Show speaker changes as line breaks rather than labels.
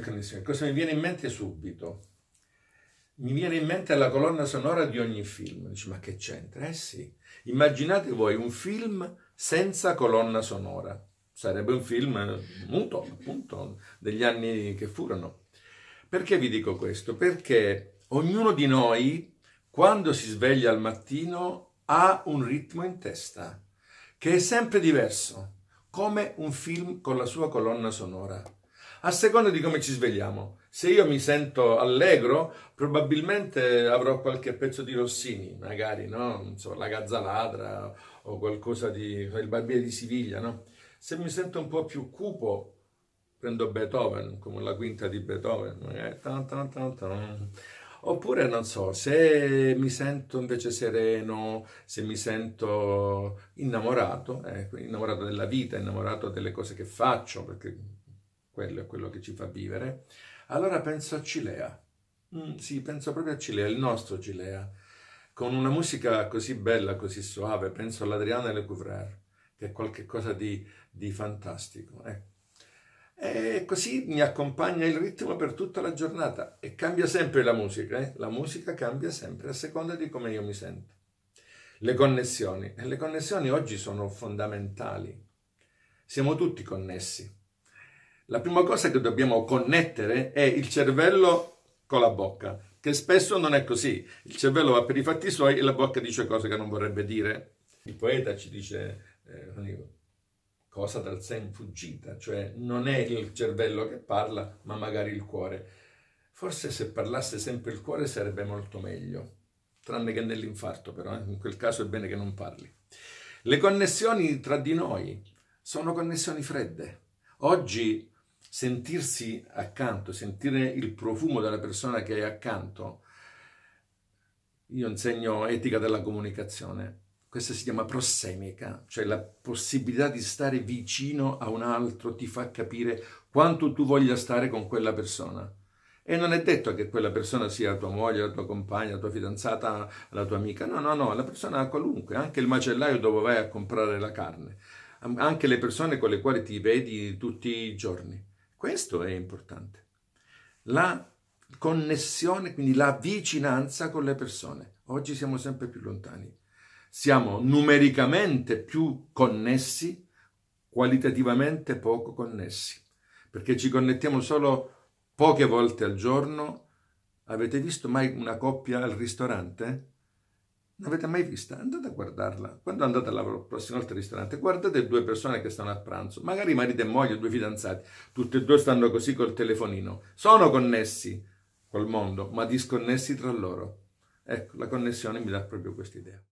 connessioni. Cosa mi viene in mente subito? Mi viene in mente la colonna sonora di ogni film. Dici, ma che c'entra? Eh sì. Immaginate voi un film senza colonna sonora. Sarebbe un film muto, appunto, degli anni che furono. Perché vi dico questo? Perché ognuno di noi, quando si sveglia al mattino, ha un ritmo in testa che è sempre diverso, come un film con la sua colonna sonora a seconda di come ci svegliamo. Se io mi sento allegro, probabilmente avrò qualche pezzo di Rossini, magari, no? So, la Gazza Ladra o qualcosa di... il Barbiere di Siviglia, no? Se mi sento un po' più cupo, prendo Beethoven, come la quinta di Beethoven, magari... Oppure non so, se mi sento invece sereno, se mi sento innamorato, eh, innamorato della vita, innamorato delle cose che faccio, perché quello è quello che ci fa vivere. Allora penso a Cilea, mm, sì, penso proprio a Cilea, il nostro Cilea, con una musica così bella, così suave, penso all'Adriana Le Couvrer, che è qualcosa di, di fantastico. Eh. E così mi accompagna il ritmo per tutta la giornata e cambia sempre la musica, eh? la musica cambia sempre a seconda di come io mi sento. Le connessioni, e le connessioni oggi sono fondamentali, siamo tutti connessi la prima cosa che dobbiamo connettere è il cervello con la bocca, che spesso non è così. Il cervello va per i fatti suoi e la bocca dice cose che non vorrebbe dire. Il poeta ci dice eh, cosa dal sen fuggita, cioè non è il cervello che parla, ma magari il cuore. Forse se parlasse sempre il cuore sarebbe molto meglio, tranne che nell'infarto però, eh? in quel caso è bene che non parli. Le connessioni tra di noi sono connessioni fredde. Oggi sentirsi accanto, sentire il profumo della persona che hai accanto, io insegno etica della comunicazione, questa si chiama prossemica, cioè la possibilità di stare vicino a un altro ti fa capire quanto tu voglia stare con quella persona. E non è detto che quella persona sia tua moglie, la tua compagna, la tua fidanzata, la tua amica. No, no, no, la persona qualunque, anche il macellaio dove vai a comprare la carne, anche le persone con le quali ti vedi tutti i giorni. Questo è importante. La connessione, quindi la vicinanza con le persone. Oggi siamo sempre più lontani. Siamo numericamente più connessi, qualitativamente poco connessi, perché ci connettiamo solo poche volte al giorno. Avete visto mai una coppia al ristorante? Non avete mai vista? Andate a guardarla. Quando andate alla prossima volta al ristorante, guardate due persone che stanno a pranzo, magari marito e moglie, due fidanzati, tutti e due stanno così col telefonino. Sono connessi col mondo, ma disconnessi tra loro. Ecco, la connessione mi dà proprio questa idea.